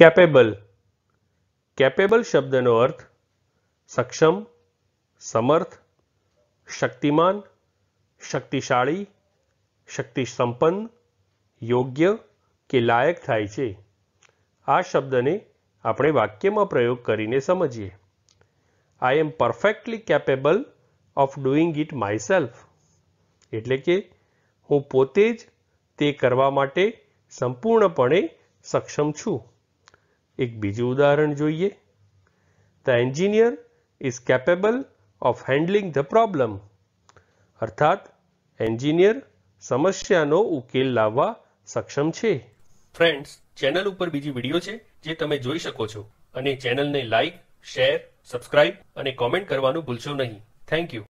capable capable શબ્દનો અર્થ સક્ષમ સમર્થ શક્તિમાન શક્તિશાળી શક્તિ સંપન્ન યોગ્ય કે લાયક થાય છે આ શબ્દને આપણે વાક્યમાં પ્રયોગ કરીને સમજીએ I am perfectly capable of doing it myself એટલે કે હું પોતે જ તે કરવા માટે સંપૂર્ણપણે સક્ષમ છું એક બીજું ઉદાહરણ જોઈએ the engineer is capable of handling the problem અર્થાત એન્જિનિયર સમસ્યાનો ઉકેલ લાવવા સક્ષમ છે ફ્રેન્ડ્સ ચેનલ ઉપર બીજી વિડીયો છે જે તમે જોઈ શકો છો અને ચેનલને લાઈક શેર સબસ્ક્રાઇબ અને કોમેન્ટ કરવાનું ભૂલશો નહીં થેન્ક યુ